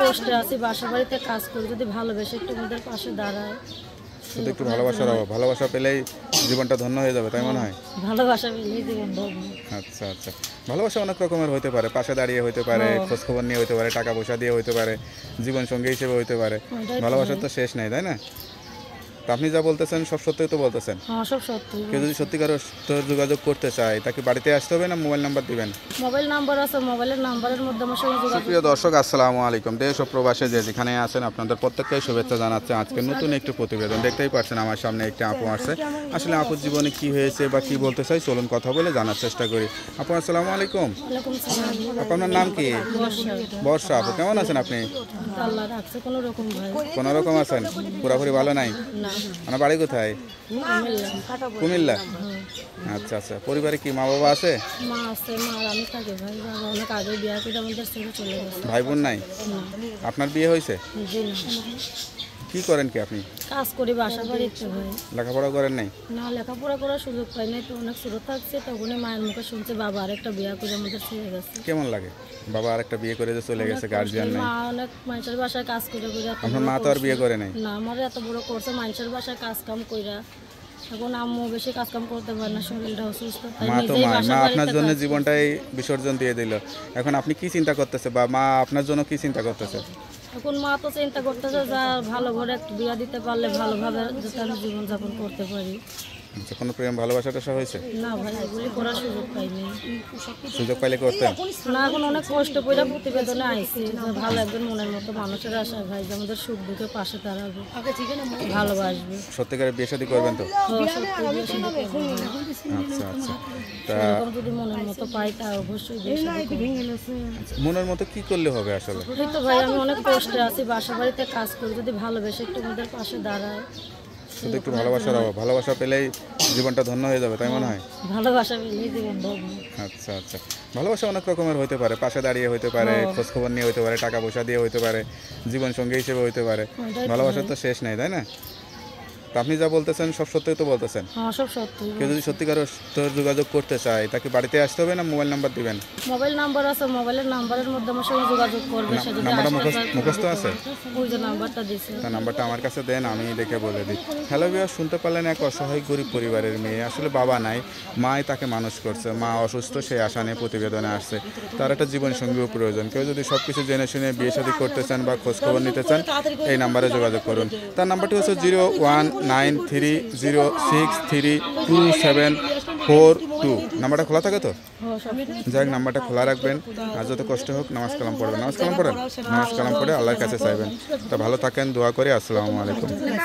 কষ্টে আছি বাসা বাড়িতে কাজ করি যদি ভালোবেসে একটু আমাদের পাশে দাঁড়ায় শুধু একটু ভালোবাসার অভাব ভালোবাসা পেলেই জীবনটা ধন্য হয়ে যাবে তাই মনে হয় ভালোবাসা পেলেই জীবন ধন্য আচ্ছা আচ্ছা ভালোবাসা অনেক রকমের হতে পারে পাশে দাঁড়িয়ে হতে পারে হ্যাঁ। খোঁজখবর নিয়ে হতে পারে টাকা পয়সা দিয়ে হতে পারে জীবন সঙ্গী হিসেবে হতে পারে ভালোবাসার তো শেষ নাই তাই না আপনি যা বলতেছেন সব সত্যি তো বলতেছেন হ্যাঁ সব সত্যি কেউ যদি সত্যিকার যোগাযোগ করতে চায় তাকে বাড়িতে আসতে হবে না মোবাইল নাম্বার দিবেন মোবাইল নাম্বার আছে মোবাইলের নাম্বারের মধ্যে আমার সঙ্গে যোগাযোগ প্রিয় দর্শক আসসালামু আলাইকুম দেশ ও প্রবাসে যে যেখানে আছেন আপনাদের প্রত্যেককে শুভেচ্ছা জানাচ্ছি আজকে নতুন একটি প্রতিবেদন দেখতেই পাচ্ছেন আমার সামনে একটি আপু আছে আসলে আপুর জীবনে কি হয়েছে বা কি বলতে চাই চলুন কথা বলে জানার চেষ্টা করি আপু আসসালামু আলাইকুম আপনার নাম কি বর্ষা আপু কেমন আছেন আপনি কোনো রকম আছেন পুরাপুরি ভালো নাই না আপনার মানে বাড়ি কোথায় কুমিল্লা আচ্ছা আচ্ছা পরিবারে কি মা বাবা আছে ভাই বোন নাই আপনার বিয়ে হয়েছে কি করেন কি আপনি কাজ করি বাসা বাড়ি একটু হয় লেখাপড়া করেন নাই না লেখাপড়া করার সুযোগ পাই নাই তো অনেক ছোট থাকছে তখনই মায়ের মুখে শুনছে বাবা আরেকটা বিয়ে করে আমাদের চলে গেছে কেমন লাগে বাবা আরেকটা বিয়ে করে চলে গেছে গার্জিয়ান নাই মা অনেক মানুষের বাসায় কাজ করে করে আপনার মা তো আর বিয়ে করে নাই না আমার এত বড় করছে মানুষের বাসায় কাজ কাম কইরা এখন আম্মু বেশি কাজ কাম করতে পার না শরীরটা অসুস্থ মা তো মা মা আপনার জন্য জীবনটাই বিসর্জন দিয়ে দিল এখন আপনি কি চিন্তা করতেছে বা মা আপনার জন্য কি চিন্তা করতেছে এখন মা তো চিন্তা করতেছে যা ভালো ঘরে একটু বিয়া দিতে পারলে ভালোভাবে যাতে আমি জীবনযাপন করতে পারি আচ্ছা কোনো প্রেম ভালোবাসা সব হয়েছে না ভাই এগুলি করার সুযোগ পাইলে করতেন না এখন অনেক কষ্ট করে প্রতিবেদনে আইছি ভালো একজন মনের মতো মানুষের আশা ভাই যে আমাদের সুখ দুঃখে পাশে দাঁড়াবে ভালোবাসবে সত্যিকারের বিয়ে শাদী করবেন তো হ্যাঁ, আচ্ছা আচ্ছা তা যদি মনের মতো পাই তা অবশ্যই আচ্ছা, মনের মতো কি করলে হবে আসলে তো ভাই আমি অনেক কষ্টে আছি বাসা বাড়িতে কাজ করি যদি ভালোবেসে একটু আমাদের পাশে দাঁড়ায় শুধু একটু ভালোবাসার অভাব ভালোবাসা পেলেই জীবনটা ধন্য হয়ে যাবে তাই মনে হয় হ্যাঁ, আচ্ছা আচ্ছা ভালোবাসা অনেক রকমের হতে পারে পাশে দাঁড়িয়ে হতে পারে হ্যাঁ। খোঁজখবর নিয়ে হতে পারে টাকা পয়সা দিয়ে হতে পারে জীবন সঙ্গী হিসেবে হতে পারে হ্যাঁ, ভালোবাসার তো শেষ নেই তাই না আপনি যা বলতেছেন সব সত্যি তো বলতেছেন হ্যাঁ সব সত্যি কেউ যদি সত্যিকার যোগাযোগ করতে চায় তাকে বাড়িতে আসতে হবে না মোবাইল নাম্বার দিবেন মোবাইল নাম্বার আছে মোবাইলের নাম্বারের মধ্যে আমার সঙ্গে যোগাযোগ করবে নাম্বারটা মুখস্থ আছে ওই যে নাম্বারটা দিছে তা নাম্বারটা আমার কাছে দেন আমি দেখে বলে দিই হ্যালো বিয়া শুনতে পারলেন এক অসহায় গরিব পরিবারের মেয়ে আসলে বাবা নাই মাই তাকে মানুষ করছে মা অসুস্থ সেই আশা নিয়ে প্রতিবেদনে আসছে তার একটা জীবনসঙ্গীও প্রয়োজন কেউ যদি সব কিছু জেনে শুনে বিয়ে শাদী করতে চান বা খোঁজখবর নিতে চান এই নাম্বারে যোগাযোগ করুন তার নাম্বারটি হচ্ছে zero one nine three zero six three two seven four two নাম্বারটা খোলা থাকে তো যাই নাম্বারটা খোলা রাখবেন আর যত কষ্ট হোক নামাজ কালাম পড়বেন নামাজ কালাম পড়েন নামাজ কালাম পড়ে আল্লাহর কাছে চাইবেন তা ভালো থাকেন দোয়া করে আসসালামু আলাইকুম